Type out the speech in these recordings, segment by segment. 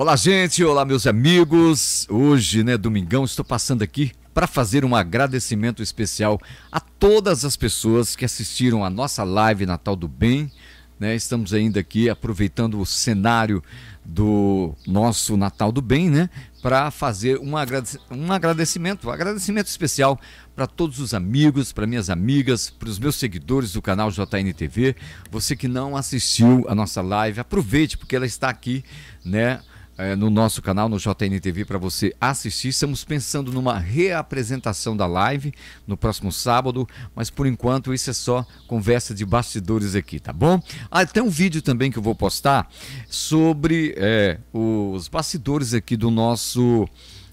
Olá, gente. Olá, meus amigos. Hoje, né, domingão, estou passando aqui para fazer um agradecimento especial a todas as pessoas que assistiram a nossa live Natal do Bem. Né? Estamos ainda aqui aproveitando o cenário do nosso Natal do Bem, né? Para fazer um, agradecimento, um agradecimento especial para todos os amigos, para minhas amigas, para os meus seguidores do canal JNTV. Você que não assistiu a nossa live, aproveite porque ela está aqui, né? é, no nosso canal, no JNTV, para você assistir. Estamos pensando numa reapresentação da live no próximo sábado, mas por enquanto isso é só conversa de bastidores aqui, tá bom? Ah, tem um vídeo também que eu vou postar sobre é, os bastidores aqui do nosso.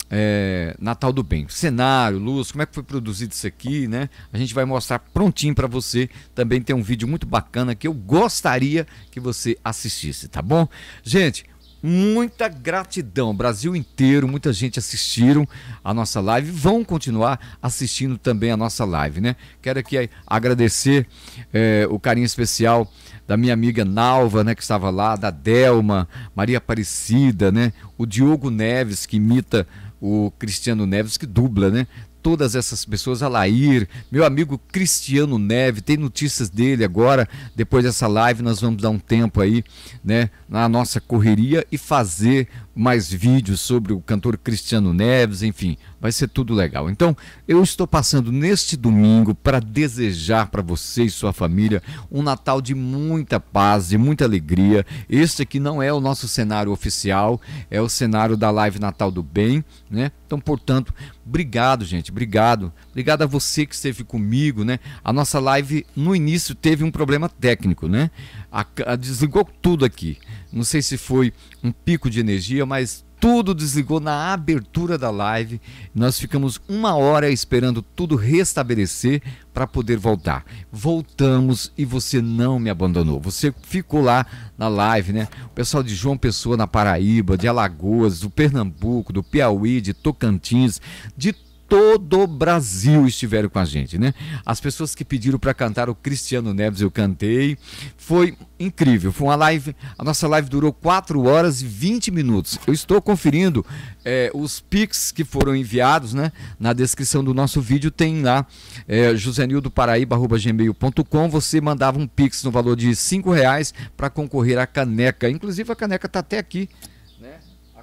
É, Natal do Bem. Cenário, luz, como é que foi produzido isso aqui, né? A gente vai mostrar prontinho para você. Também tem um vídeo muito bacana que eu gostaria que você assistisse, tá bom? Gente, Muita gratidão, Brasil inteiro, muita gente assistiram a nossa live, vão continuar assistindo também a nossa live, né? Quero aqui eh, agradecer é, o carinho especial da minha amiga Nalva, né, que estava lá, da Delma, Maria Aparecida, né? O Diogo Neves, que imita o Cristiano Neves, que dubla, né? todas essas pessoas, Alair, meu amigo Cristiano Neve, tem notícias dele agora, depois dessa live nós vamos dar um tempo aí, né, na nossa correria e fazer mais vídeos sobre o cantor Cristiano Neves, enfim, vai ser tudo legal. Então, eu estou passando neste domingo para desejar para você e sua família um Natal de muita paz, de muita alegria. Este aqui não é o nosso cenário oficial, é o cenário da live Natal do Bem, né? Então, portanto, obrigado, gente obrigado. Obrigado a você que esteve comigo, né? A nossa live no início teve um problema técnico, né? A, a desligou tudo aqui. Não sei se foi um pico de energia, mas tudo desligou na abertura da live. Nós ficamos uma hora esperando tudo restabelecer para poder voltar. Voltamos e você não me abandonou. Você ficou lá na live, né? O pessoal de João Pessoa, na Paraíba, de Alagoas, do Pernambuco, do Piauí, de Tocantins, de todo o Brasil estiveram com a gente, né? As pessoas que pediram para cantar o Cristiano Neves, eu cantei. Foi incrível. Foi uma live. A nossa live durou 4 horas e 20 minutos. Eu estou conferindo é, os pics que foram enviados, né? Na descrição do nosso vídeo tem lá é, gmail.com. Você mandava um pix no valor de 5 reais para concorrer à caneca. Inclusive a caneca está até aqui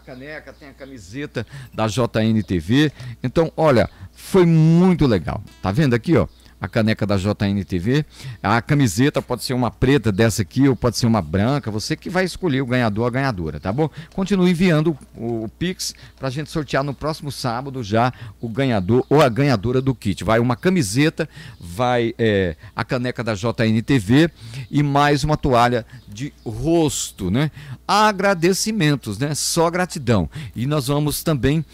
caneca, tem a camiseta da JNTV. Então, olha, foi muito legal. Tá vendo aqui, ó? a caneca da JNTV. A camiseta pode ser uma preta dessa aqui ou pode ser uma branca. Você que vai escolher o ganhador, a ganhadora, tá bom? Continue enviando o, o Pix para a gente sortear no próximo sábado já o ganhador ou a ganhadora do kit. Vai uma camiseta, vai é, a caneca da JNTV e mais uma toalha de rosto, né? Agradecimentos, né? Só gratidão. E nós vamos também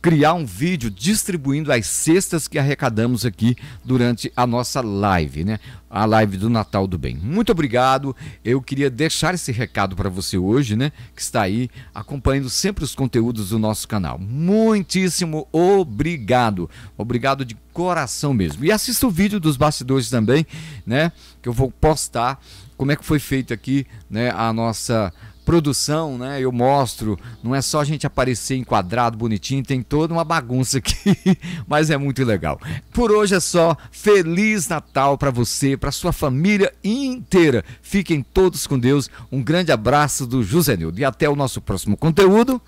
criar um vídeo distribuindo as cestas que arrecadamos aqui durante a nossa live, né? A live do Natal do Bem. Muito obrigado. Eu queria deixar esse recado para você hoje, né? Que está aí acompanhando sempre os conteúdos do nosso canal. Muitíssimo obrigado. Obrigado de coração mesmo. E assista o vídeo dos bastidores também, né? Que eu vou postar como é que foi feita aqui, né? A nossa produção, né? Eu mostro, não é só a gente aparecer enquadrado, bonitinho, tem toda uma bagunça aqui, mas é muito legal. Por hoje é só. Feliz Natal para você, para sua família inteira. Fiquem todos com Deus. Um grande abraço do José Nildo e até o nosso próximo conteúdo,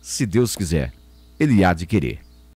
se Deus quiser. Ele há de querer.